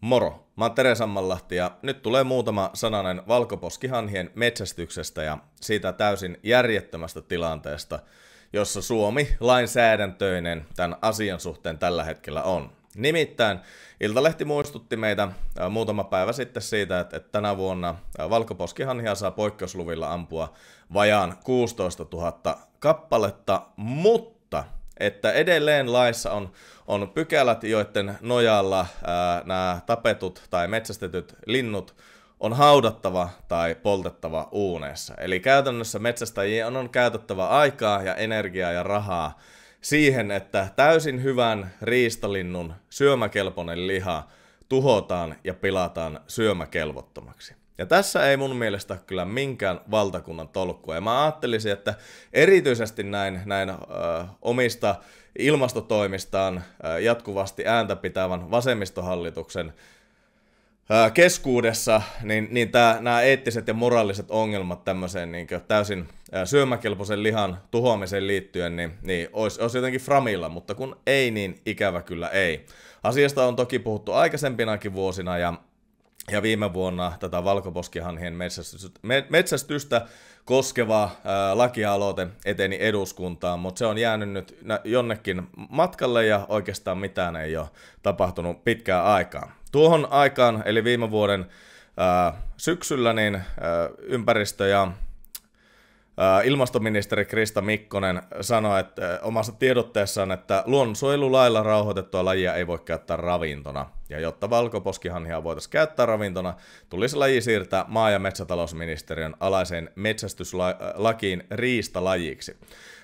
Moro, mä oon Tere Sammanlahti ja nyt tulee muutama sananen valkoposkihanhien metsästyksestä ja siitä täysin järjettömästä tilanteesta, jossa Suomi lainsäädäntöinen tämän asian suhteen tällä hetkellä on. Nimittäin Iltalehti muistutti meitä muutama päivä sitten siitä, että tänä vuonna valkoposkihanhia saa poikkeusluvilla ampua vajaan 16 000 kappaletta, mutta että edelleen laissa on, on pykälät, joiden nojalla ää, nämä tapetut tai metsästetyt linnut on haudattava tai poltettava uuneessa. Eli käytännössä metsästäjiä on, on käytettävä aikaa ja energiaa ja rahaa siihen, että täysin hyvän riistalinnun syömäkelpoinen liha tuhotaan ja pilataan syömäkelvottomaksi. Ja tässä ei mun mielestä ole kyllä minkään valtakunnan tolkkua. Ja mä ajattelisin, että erityisesti näin, näin ö, omista ilmastotoimistaan ö, jatkuvasti ääntä pitävän vasemmistohallituksen ö, keskuudessa, niin, niin tämä nämä eettiset ja moraaliset ongelmat tämmöiseen niin täysin syömäkelpoisen lihan tuhoamiseen liittyen, niin, niin olisi, olisi jotenkin framilla, mutta kun ei, niin ikävä kyllä ei. Asiasta on toki puhuttu aikaisempinakin vuosina ja ja viime vuonna tätä valkoposkihanhien metsästystä koskeva äh, lakialoite eteni eduskuntaan, mutta se on jäänyt nyt jonnekin matkalle ja oikeastaan mitään ei ole tapahtunut pitkään aikaan. Tuohon aikaan, eli viime vuoden äh, syksyllä, niin äh, ympäristö- ja Ilmastoministeri Krista Mikkonen sanoi että omassa tiedotteessaan, että luonnonsuojelulailla rauhoitettua lajia ei voi käyttää ravintona. Ja jotta valkoposkihanhia voitaisiin käyttää ravintona, tulisi laji siirtää maa- ja metsätalousministeriön alaiseen metsästyslakiin riistalajiksi.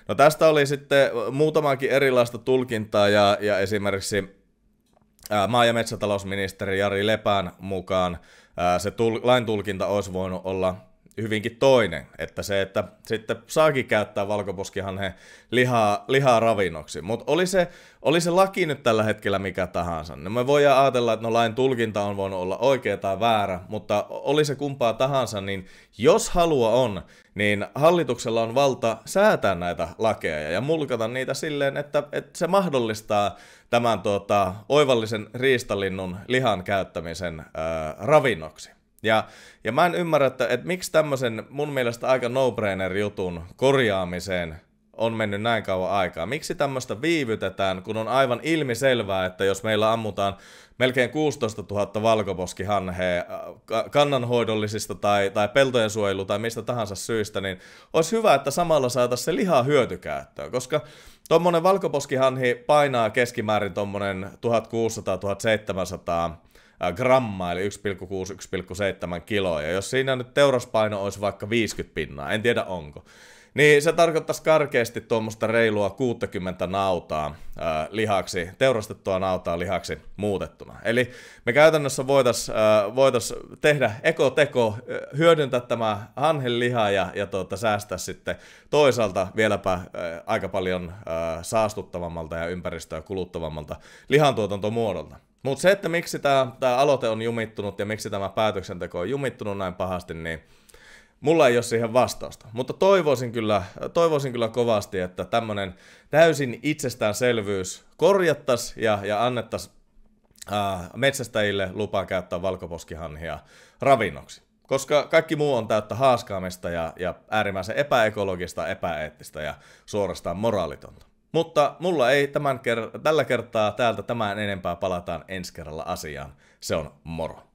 No tästä oli sitten muutamaakin erilaista tulkintaa ja, ja esimerkiksi maa- ja metsätalousministeri Jari Lepän mukaan se tul- lain tulkinta olisi voinut olla hyvinkin toinen, että se, että sitten saakin käyttää valkoposkihanhen lihaa, lihaa ravinnoksi. Mutta oli se, oli se laki nyt tällä hetkellä mikä tahansa. No me voidaan ajatella, että no lain tulkinta on voinut olla oikea tai väärä, mutta oli se kumpaa tahansa, niin jos halua on, niin hallituksella on valta säätää näitä lakeja ja mulkata niitä silleen, että, että se mahdollistaa tämän tuota, oivallisen riistalinnun lihan käyttämisen ää, ravinnoksi. Ja, ja mä en ymmärrä, että, että miksi tämmöisen mun mielestä aika no-brainer-jutun korjaamiseen on mennyt näin kauan aikaa. Miksi tämmöistä viivytetään, kun on aivan ilmiselvää, että jos meillä ammutaan melkein 16 000 valkoposkihanhea äh, kannanhoidollisista tai, tai peltojen suojelu tai mistä tahansa syistä, niin olisi hyvä, että samalla saataisiin se liha hyötykäyttöön, koska tuommoinen valkoposkihanhi painaa keskimäärin tuommoinen 1600-1700 Äh, grammaa, eli 1,6-1,7 kiloa. Ja jos siinä nyt teuraspaino olisi vaikka 50 pinnaa, en tiedä onko, niin se tarkoittaisi karkeasti tuommoista reilua 60 nautaa äh, lihaksi, teurastettua nautaa lihaksi muutettuna. Eli me käytännössä voitaisiin äh, voitais tehdä ekoteko, äh, hyödyntää tämä liha ja, ja tuota, säästää sitten toisaalta vieläpä äh, aika paljon äh, saastuttavammalta ja ympäristöä kuluttavammalta lihantuotantomuodolta. Mutta se, että miksi tämä aloite on jumittunut ja miksi tämä päätöksenteko on jumittunut näin pahasti, niin mulla ei ole siihen vastausta. Mutta toivoisin kyllä, toivoisin kyllä kovasti, että tämmöinen täysin itsestäänselvyys korjattaisiin ja, ja annettaisiin äh, metsästäjille lupaa käyttää valkoposkihanhia ravinnoksi. Koska kaikki muu on täyttä haaskaamista ja, ja äärimmäisen epäekologista, epäeettistä ja suorastaan moraalitonta. Mutta mulla ei tämän ker- tällä kertaa täältä tämän enempää palataan ensi kerralla asiaan. Se on moro.